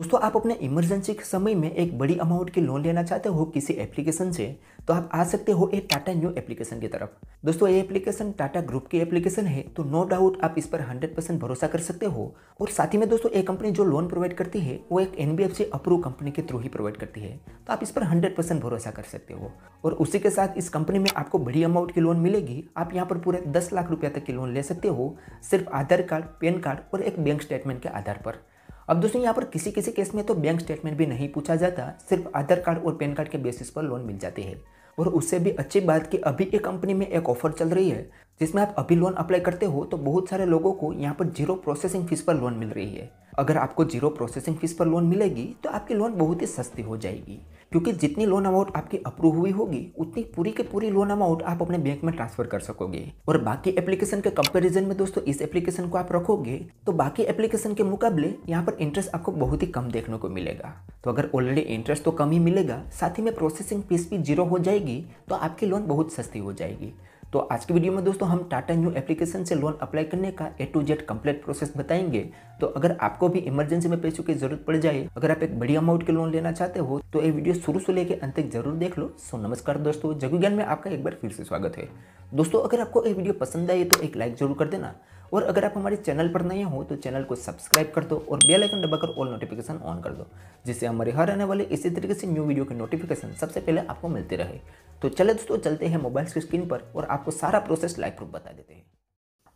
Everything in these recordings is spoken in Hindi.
दोस्तों आप अपने इमरजेंसी के समय में एक बड़ी अमाउंट की लोन लेना चाहते हो किसी एप्लीकेशन से तो आप आ सकते हो एक टाटा न्यू एप्लीकेशन की तरफ दोस्तों ये एप्लीकेशन टाटा ग्रुप की एप्लीकेशन है तो नो डाउट आप इस पर 100 परसेंट भरोसा कर सकते हो और साथ ही में दोस्तों एक कंपनी जो लोन प्रोवाइड करती है वो एक एन अप्रूव कंपनी के थ्रू ही प्रोवाइड करती है तो आप इस पर हंड्रेड भरोसा कर सकते हो और उसी के साथ इस कंपनी में आपको बड़ी अमाउंट की लोन मिलेगी आप यहाँ पर पूरे दस लाख रुपया तक की लोन ले सकते हो सिर्फ आधार कार्ड पैन कार्ड और एक बैंक स्टेटमेंट के आधार पर अब दोस्तों यहाँ पर किसी किसी केस में तो बैंक स्टेटमेंट भी नहीं पूछा जाता सिर्फ आधार कार्ड और पैन कार्ड के बेसिस पर लोन मिल जाती है और उससे भी अच्छी बात कि अभी एक कंपनी में एक ऑफर चल रही है जिसमें आप अभी लोन अप्लाई करते हो तो बहुत सारे लोगों को यहाँ पर जीरो प्रोसेसिंग फीस पर लोन मिल रही है अगर आपको जीरो प्रोसेसिंग फीस पर लोन मिलेगी तो आपकी लोन बहुत ही सस्ती हो जाएगी क्योंकि जितनी लोन अमाउंट आपकी अप्रूव हुई होगी उतनी पूरी के पूरी लोन अमाउंट आप अपने बैंक में ट्रांसफर कर सकोगे और बाकी एप्लीकेशन के कंपैरिजन में दोस्तों इस एप्लीकेशन को आप रखोगे तो बाकी एप्लीकेशन के मुकाबले यहाँ पर इंटरेस्ट आपको बहुत ही कम देखने को मिलेगा तो अगर ऑलरेडी इंटरेस्ट तो कम ही मिलेगा साथ ही में प्रोसेसिंग फीस भी जीरो हो जाएगी तो आपकी लोन बहुत सस्ती हो जाएगी तो आज के वीडियो में दोस्तों हम टाटा न्यू एप्लीकेशन से लोन अप्लाई करने का A to Z complete process बताएंगे तो अगर आपको भी इमरजेंसी में पैसों की जरूरत पड़ जाए अगर आप एक बड़ी अमाउंट के लोन लेना चाहते हो तो ये वीडियो शुरू से लेकर अंत तक जरूर देख लो सो नमस्कार दोस्तों जगु ज्ञान में आपका एक बार फिर से स्वागत है दोस्तों अगर आपको ये वीडियो पसंद आए तो एक लाइक जरूर कर देना और अगर आप हमारे चैनल पर नए हो तो चैनल को सब्सक्राइब कर दो और बेल आइकन दबाकर ऑल नोटिफिकेशन ऑन कर दो जिससे हमारे हर आने वाले इसी तरीके से न्यू वीडियो के नोटिफिकेशन सबसे पहले आपको मिलते रहे तो चले दोस्तों चलते हैं मोबाइल की स्क्रीन पर और आपको सारा प्रोसेस लाइव प्रूफ बता देते हैं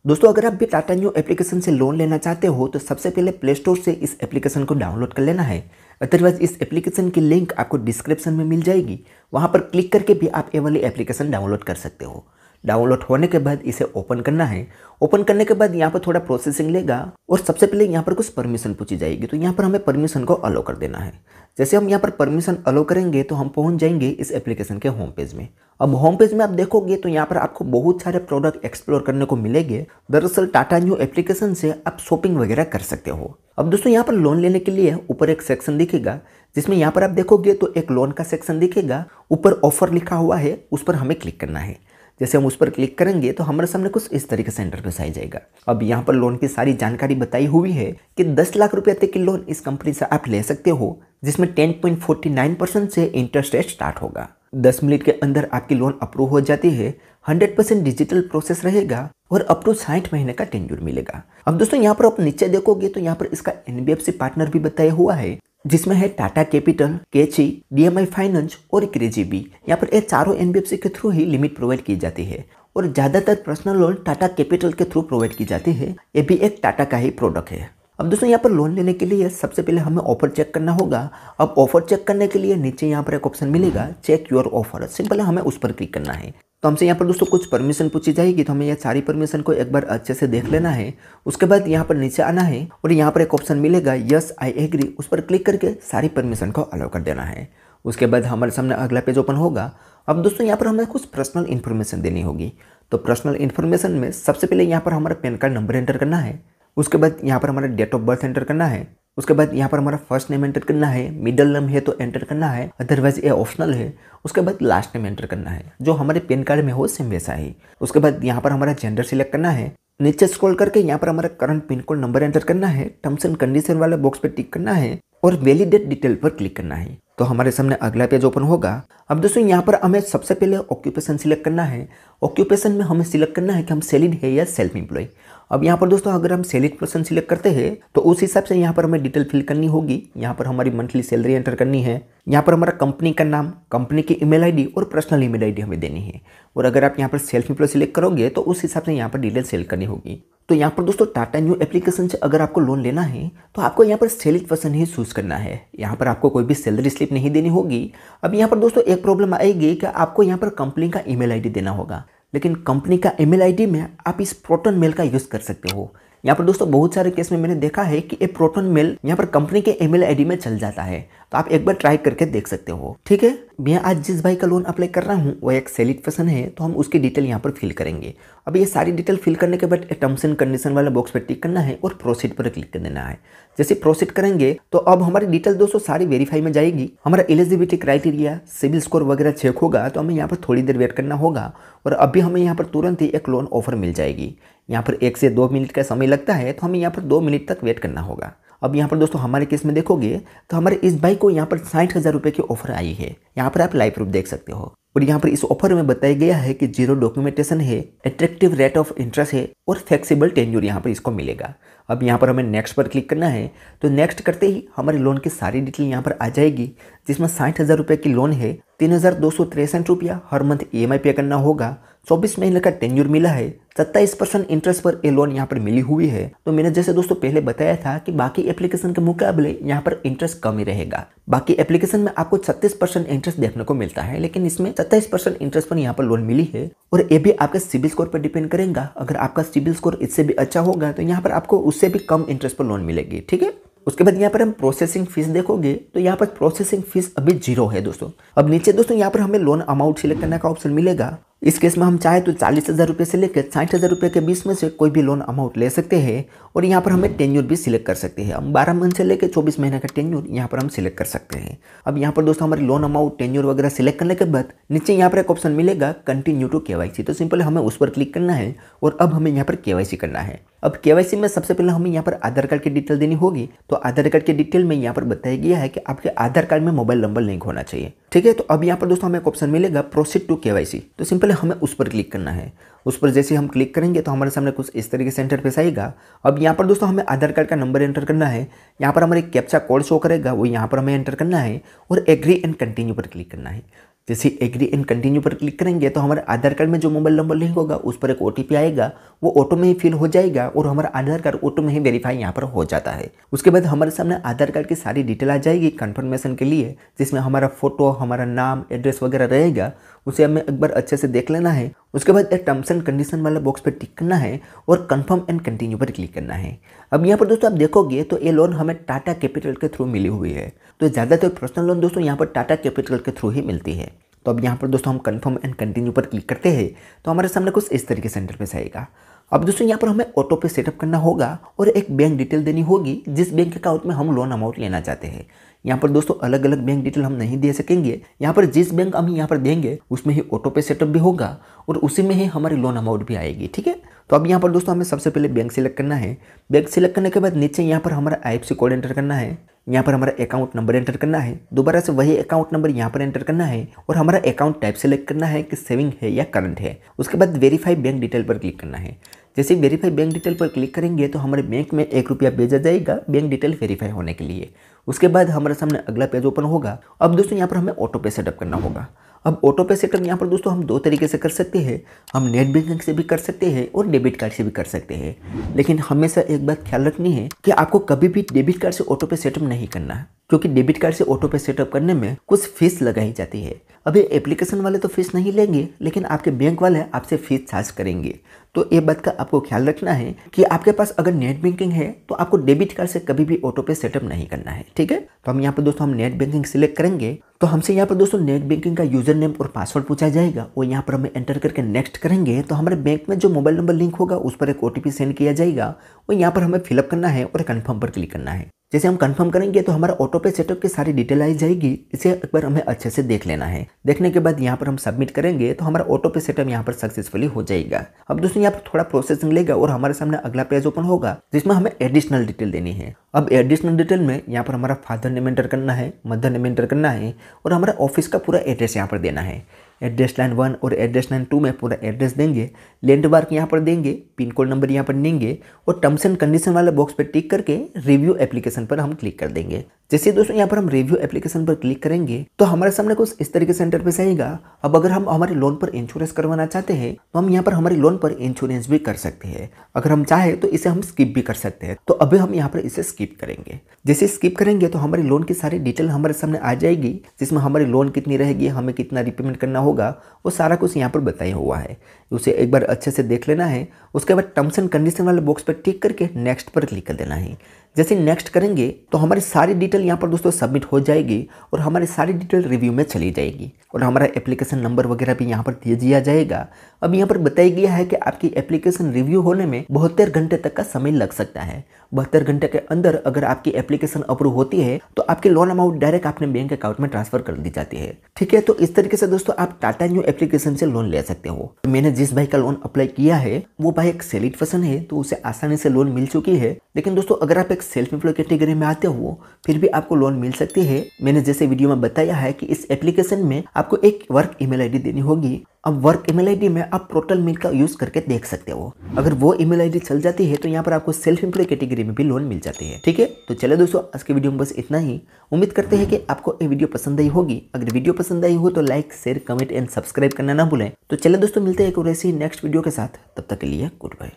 दोस्तों अगर आप भी टाटा न्यू एप्लीकेशन से लोन लेना चाहते हो तो सबसे पहले प्ले स्टोर से इस एप्लीकेशन को डाउनलोड कर लेना है अदरवाइज इस एप्लीकेशन की लिंक आपको डिस्क्रिप्शन में मिल जाएगी वहाँ पर क्लिक करके भी आप ये वाली एप्लीकेशन डाउनलोड कर सकते हो डाउनलोड होने के बाद इसे ओपन करना है ओपन करने के बाद यहाँ पर थोड़ा प्रोसेसिंग लेगा और सबसे पहले यहाँ पर कुछ परमिशन पूछी जाएगी तो यहाँ पर हमें परमिशन को अलो कर देना है जैसे हम यहाँ पर परमिशन अलो करेंगे तो हम पहुँच जाएंगे इस एप्लीकेशन के होम पेज में अब होम पेज में आप देखोगे तो यहाँ पर आपको बहुत सारे प्रोडक्ट एक्सप्लोर करने को मिलेंगे दरअसल टाटा न्यू एप्लीकेशन से आप शॉपिंग वगैरह कर सकते हो अब दोस्तों यहाँ पर लोन लेने के लिए ऊपर एक सेक्शन दिखेगा जिसमें यहाँ पर आप देखोगे तो एक लोन का सेक्शन दिखेगा ऊपर ऑफर लिखा हुआ है उस पर हमें क्लिक करना है जैसे हम उस पर क्लिक करेंगे तो हमारे सामने कुछ इस तरीके से इंटरफेस आ जाएगा अब यहाँ पर लोन की सारी जानकारी बताई हुई है कि दस लाख रुपये तक की लोन इस कंपनी से आप ले सकते हो जिसमें ten point forty nine percent से इंटरेस्ट रेट स्टार्ट होगा दस मिनट के अंदर आपकी लोन अप्रूव हो जाती है हंड्रेड परसेंट डिजिटल प्रोसेस रहेगा और अप टू साठ महीने का टेंजूर मिलेगा अब दोस्तों यहाँ पर आप नीचे देखोगे तो यहाँ पर इसका एनबीएफसी पार्टनर भी बताया हुआ है जिसमें है टाटा कैपिटल केची डीएमआई फाइनेंस और क्रेजीबी यहाँ पर ये चारों एनबीएफसी के थ्रू ही लिमिट प्रोवाइड की जाती है और ज़्यादातर पर्सनल लोन टाटा कैपिटल के थ्रू प्रोवाइड की जाती है ये भी एक टाटा का ही प्रोडक्ट है अब दोस्तों यहाँ पर लोन लेने के लिए सबसे पहले हमें ऑफर चेक करना होगा अब ऑफर चेक करने के लिए नीचे यहाँ पर एक ऑप्शन मिलेगा चेक योर ऑफर सिंपल हमें उस पर क्लिक करना है तो हमसे यहाँ पर दोस्तों कुछ परमिशन पूछी जाएगी तो हमें यह सारी परमिशन को एक बार अच्छे से देख लेना है उसके बाद यहाँ पर नीचे आना है और यहाँ पर एक ऑप्शन मिलेगा यस आई एग्री उस पर क्लिक करके सारी परमिशन को अलाउ कर देना है उसके बाद हमारे सामने अगला पेज ओपन होगा अब दोस्तों यहाँ पर हमें कुछ पर्सनल इन्फॉर्मेशन देनी होगी तो पर्सनल इन्फॉर्मेशन में सबसे पहले यहाँ पर हमारा पैन कार्ड नंबर एंटर करना है उसके बाद यहाँ पर हमारा डेट ऑफ बर्थ एंटर करना है उसके बाद यहाँ पर हमारा फर्स्ट नेम एंटर करना है मिडल नेम है तो एंटर करना है अदरवाइज ये ऑप्शनल है उसके बाद लास्ट नेम एंटर करना है जो हमारे पेन कार्ड में हो सेम वैसा ही उसके बाद यहाँ पर हमारा जेंडर सिलेक्ट करना है नीचे स्क्रॉल करके यहाँ पर हमारा current pin code number enter करना है टर्म्स एंड कंडीशन वाले बॉक्स पर टिक करना है और वैलिडेट डिटेल पर क्लिक करना है तो हमारे सामने अगला पेज ओपन होगा अब दोस्तों यहाँ पर हमें सबसे पहले ऑक्यूपेशन सिलेक्ट करना है ऑक्यूपेशन में हमें सिलेक्ट करना है कि हम सेलिड है या सेल्फ एम्प्लॉय अब यहाँ पर दोस्तों अगर हम सेलिड पर्सन सिलेक्ट करते हैं तो उस हिसाब से यहाँ पर हमें डिटेल फिल करनी होगी यहाँ पर हमारी मंथली सैलरी एंटर करनी है यहाँ पर हमारा कंपनी का नाम कंपनी की ईमेल आईडी और पर्सनल ईमेल आईडी हमें देनी है और अगर आप यहाँ पर सेल्फ एम्प्लॉय सिलेक्ट करोगे तो उस हिसाब से यहाँ पर डिटेल सेल करनी होगी तो यहाँ पर दोस्तों टाटा न्यू एप्लीकेशन से अगर आपको लोन लेना है तो आपको यहाँ पर सेलिड पर्सन ही चूज़ करना है यहाँ पर आपको कोई भी सैलरी स्लिप नहीं देनी होगी अब यहाँ पर दोस्तों एक प्रॉब्लम आएगी कि आपको यहाँ पर कंपनी का ईमेल आईडी देना होगा लेकिन कंपनी का ईमेल आईडी में आप इस प्रोटोन मेल का यूज़ कर सकते हो यहाँ पर दोस्तों बहुत सारे केस में मैंने देखा है कि ये प्रोटोन मेल यहाँ पर कंपनी के ईमेल आईडी में चल जाता है तो आप एक बार ट्राई करके देख सकते हो ठीक है मैं आज जिस भाई का लोन अप्लाई कर रहा हूँ वो एक सेलिड पर्सन है तो हम उसकी डिटेल यहाँ पर फिल करेंगे अब ये सारी डिटेल फिल करने के बाद टर्म्स एंड कंडीशन वाला बॉक्स पर टिक करना है और प्रोसीड पर क्लिक कर देना है जैसे प्रोसीड करेंगे तो अब हमारी डिटेल दोस्तों सारी वेरीफाई में जाएगी हमारा एलिजिबिलिटी क्राइटेरिया सिविल स्कोर वगैरह चेक होगा तो हमें यहाँ पर थोड़ी देर वेट करना होगा और अभी हमें यहाँ पर तुरंत ही एक लोन ऑफर मिल जाएगी यहाँ पर एक से दो मिनट का समय लगता है तो हमें यहाँ पर दो मिनट तक वेट करना होगा अब यहाँ पर दोस्तों हमारे केस में देखोगे तो हमारे इस बाइक को यहाँ पर साठ हज़ार रुपये की ऑफर आई है यहाँ पर आप लाइव प्रूफ देख सकते हो और यहाँ पर इस ऑफर में बताया गया है कि जीरो डॉक्यूमेंटेशन है अट्रैक्टिव रेट ऑफ इंटरेस्ट है और फ्लेक्सिबल टेन्यूर यहाँ पर इसको मिलेगा अब यहाँ पर हमें नेक्स्ट पर क्लिक करना है तो नेक्स्ट करते ही हमारे लोन की सारी डिटेल यहाँ पर आ जाएगी जिसमें साठ हज़ार रुपये की लोन है तीन हज़ार दो सौ तिरसठ रुपया हर मंथ ई एम आई पे करना होगा चौबीस महीने का टेन्यूर मिला है सत्ताईस परसेंट इंटरेस्ट पर ये लोन यहाँ पर मिली हुई है तो मैंने जैसे दोस्तों पहले बताया था कि बाकी एप्लीकेशन के मुकाबले यहाँ पर इंटरेस्ट कम ही रहेगा बाकी एप्लीकेशन में आपको छत्तीस परसेंट इंटरेस्ट देखने को मिलता है लेकिन इसमें सत्ताईस परसेंट इंटरेस्ट पर यहाँ पर लोन मिली है और ये भी आपके सिविल स्कोर पर डिपेंड करेगा अगर आपका सिविल स्कोर इससे भी अच्छा होगा तो यहाँ पर आपको उससे भी कम इंटरेस्ट पर लोन मिलेगी ठीक है उसके बाद यहाँ पर हम प्रोसेसिंग फीस देखोगे तो यहाँ पर प्रोसेसिंग फीस अभी जीरो है दोस्तों अब नीचे दोस्तों यहाँ पर हमें लोन अमाउंट सिलेक्ट करने का ऑप्शन मिलेगा इस केस में हम चाहे तो चालीस हज़ार रुपये से लेकर साठ हज़ार रुपये के बीच में से कोई भी लोन अमाउंट ले सकते हैं और यहाँ पर हमें टेन्यूर भी सिलेक्ट कर सकते हैं हम बारह मंथ से लेकर चौबीस महीने का टेन्यूर यहाँ पर हम सिलेक्ट कर सकते हैं अब यहाँ पर दोस्तों हमारी लोन अमाउंट टेन्यूर वगैरह सिलेक्ट करने के बाद नीचे यहाँ पर एक ऑप्शन मिलेगा कंटिन्यू टू के तो सिंपल हमें उस पर क्लिक करना है और अब हमें यहाँ पर के करना है अब के में सबसे पहले हमें यहाँ पर आधार कार्ड की डिटेल देनी होगी तो आधार कार्ड की डिटेल में यहाँ पर बताया गया है कि आपके आधार कार्ड में मोबाइल नंबर लिंक होना चाहिए ठीक है तो अब यहाँ पर दोस्तों हमें एक ऑप्शन मिलेगा प्रोसीड टू सी तो सिंपल हमें उस पर क्लिक करना है उस पर जैसे हम क्लिक करेंगे तो हमारे सामने कुछ इस तरीके से इंटरफेस आएगा अब यहाँ पर दोस्तों हमें आधार कार्ड का नंबर एंटर करना है यहाँ पर हमारे कैप्चा कोड शो करेगा वो यहाँ पर हमें एंटर करना है और एग्री एंड कंटिन्यू पर क्लिक करना है जैसे एग्री एंड कंटिन्यू पर क्लिक करेंगे तो हमारे आधार कार्ड में जो मोबाइल नंबर लिंक होगा उस पर एक ओ आएगा वो ऑटो में ही फिल हो जाएगा और हमारा आधार कार्ड ऑटो में ही वेरीफाई यहाँ पर हो जाता है उसके बाद हमारे सामने आधार कार्ड की सारी डिटेल आ जाएगी कन्फर्मेशन के लिए जिसमें हमारा फोटो हमारा नाम एड्रेस वगैरह रहेगा उसे हमें एक बार अच्छे से देख लेना है उसके बाद टर्म्स एंड कंडीशन वाला बॉक्स पर टिक करना है और कंफर्म एंड कंटिन्यू पर क्लिक करना है अब यहाँ पर दोस्तों आप देखोगे तो ये लोन हमें टाटा कैपिटल के थ्रू मिली हुई है तो ज़्यादातर पर्सनल लोन दोस्तों यहाँ पर टाटा कैपिटल के थ्रू ही मिलती है तो अब यहाँ पर दोस्तों हम कंफर्म एंड कंटिन्यू पर क्लिक करते हैं तो हमारे सामने कुछ इस तरीके से इंटरफेस आएगा अब दोस्तों यहाँ पर हमें ऑटो पे सेटअप करना होगा और एक बैंक डिटेल देनी होगी जिस बैंक अकाउंट में हम लोन अमाउंट लेना चाहते हैं यहाँ पर दोस्तों अलग अलग बैंक डिटेल हम नहीं दे सकेंगे यहाँ पर जिस बैंक हम यहाँ पर देंगे उसमें ही ऑटो पे सेटअप भी होगा और उसी में ही हमारी लोन अमाउंट भी आएगी ठीक है तो अब यहाँ पर दोस्तों हमें सबसे पहले बैंक सेलेक्ट करना है बैंक सेलेक्ट करने के बाद नीचे यहाँ पर हमारा आई कोड एंटर करना है यहाँ पर हमारा अकाउंट नंबर एंटर करना है दोबारा से वही अकाउंट नंबर यहाँ पर एंटर करना है और हमारा अकाउंट टाइप सेलेक्ट करना है कि सेविंग है या करंट है उसके बाद वेरीफाई बैंक डिटेल पर क्लिक करना है जैसे वेरीफाई बैंक डिटेल पर क्लिक करेंगे तो हमारे बैंक में एक रुपया भेजा जाएगा बैंक डिटेल वेरीफाई होने के लिए उसके बाद हमारे सामने अगला पेज ओपन होगा अब दोस्तों यहाँ पर हमें ऑटो पे सेटअप करना होगा अब ऑटो पे सेटअप यहाँ पर दोस्तों हम दो तरीके से कर सकते हैं हम नेट बैंकिंग से भी कर सकते हैं और डेबिट कार्ड से भी कर सकते हैं लेकिन हमेशा एक बात ख्याल रखनी है कि आपको कभी भी डेबिट कार्ड से ऑटो पे सेटअप नहीं करना है क्योंकि डेबिट कार्ड से ऑटो पे सेटअप करने में कुछ फीस लगाई जाती है अभी एप्लीकेशन वाले तो फीस नहीं लेंगे लेकिन आपके बैंक वाले आपसे फीस चार्ज करेंगे तो ये बात का आपको ख्याल रखना है कि आपके पास अगर नेट बैंकिंग है तो आपको डेबिट कार्ड से कभी भी ऑटो पे सेटअप नहीं करना है ठीक है तो हम यहाँ पर दोस्तों हम नेट बैंकिंग सिलेक्ट करेंगे तो हमसे यहाँ पर दोस्तों नेट बैंकिंग का यूजर नेम और पासवर्ड पूछा जाएगा वो यहाँ पर हमें एंटर करके नेक्स्ट करेंगे तो हमारे बैंक में जो मोबाइल नंबर लिंक होगा उस पर एक ओ सेंड किया जाएगा वो यहाँ पर हमें फिलअप करना है और कन्फर्म पर क्लिक करना है जैसे हम कंफर्म करेंगे तो हमारा ऑटो पे सेटअप की सारी डिटेल आई जाएगी इसे एक बार हमें अच्छे से देख लेना है देखने के बाद यहाँ पर हम सबमिट करेंगे तो हमारा ऑटो पे सेटअप यहाँ पर सक्सेसफुली हो जाएगा अब दोस्तों यहाँ पर थोड़ा प्रोसेसिंग लेगा और हमारे सामने अगला पेज ओपन होगा जिसमें हमें एडिशनल डिटेल देनी है अब एडिशनल डिटेल में यहाँ पर हमारा फादर नेम एंटर करना है मदर नेम एंटर करना है और हमारा ऑफिस का पूरा एड्रेस यहाँ पर देना है एड्रेस लाइन वन और एड्रेस लाइन टू में पूरा एड्रेस देंगे लैंडमार्क यहाँ पर देंगे पिन कोड नंबर यहाँ पर देंगे और टर्म्स एंड कंडीशन वाले बॉक्स पर टिक करके रिव्यू एप्लीकेशन पर हम क्लिक कर देंगे जैसे दोस्तों यहाँ पर हम रिव्यू एप्लीकेशन पर क्लिक करेंगे तो हमारे सामने कुछ इस तरीके से पर आएगा अब अगर हम हमारे लोन पर इंश्योरेंस करवाना चाहते हैं तो हम यहाँ पर हमारे लोन पर इंश्योरेंस भी कर सकते हैं अगर हम चाहे तो इसे हम स्किप भी कर सकते हैं तो अभी हम यहाँ पर इसे स्किप स्किप करेंगे जैसे स्किप करेंगे तो हमारे लोन की सारी डिटेल हमारे सामने आ जाएगी जिसमें हमारी लोन कितनी रहेगी हमें कितना रिपेमेंट करना होगा वो सारा कुछ यहाँ पर बताया हुआ है उसे एक बार अच्छे से देख लेना है उसके बाद टर्म्स एंड कंडीशन वाले बॉक्स पर टिक करके नेक्स्ट पर क्लिक कर देना है जैसे नेक्स्ट करेंगे तो हमारी सारी डिटेल यहाँ पर दोस्तों सबमिट हो जाएगी और हमारी सारी डिटेल रिव्यू में चली जाएगी और हमारा एप्लीकेशन नंबर वगैरह भी यहाँ पर दे दिया जाएगा अब यहाँ पर बताया गया है कि आपकी एप्लीकेशन रिव्यू होने में बहत्तर घंटे तक का समय लग सकता है बहत्तर घंटे के अंदर अगर आपकी एप्लीकेशन अप्रूव होती है तो आपकी लोन अमाउंट डायरेक्ट आपने बैंक अकाउंट में ट्रांसफर कर दी जाती है ठीक है तो इस तरीके से दोस्तों आप टाटा न्यू एप्लीकेशन से लोन ले सकते हो तो मैंने जिस भाई का लोन अप्लाई किया है वो भाई एक सेलिड पर्सन है तो उसे आसानी से लोन मिल चुकी है लेकिन दोस्तों अगर आप एक सेल्फ एम्प्लॉय कैटेगरी में आते हो फिर भी आपको लोन मिल सकती है मैंने जैसे वीडियो में बताया है कि इस एप्लीकेशन में आपको एक वर्क ईमेल आईडी देनी होगी अब वर्क ईमेल आईडी में आप टोटल मिल का यूज करके देख सकते हो अगर वो ईमेल आईडी चल जाती है तो यहाँ पर आपको सेल्फ एम्प्लॉय कैटेगरी में भी लोन मिल जाती है ठीक है तो चले दोस्तों आज के वीडियो में बस इतना ही उम्मीद करते हैं कि आपको ये वीडियो पसंद आई होगी अगर वीडियो पसंद आई हो तो like share comment and subscribe करना ना भूलें तो चले दोस्तों मिलते हैं एक और ऐसी नेक्स्ट वीडियो के साथ तब तक के लिए गुड बाय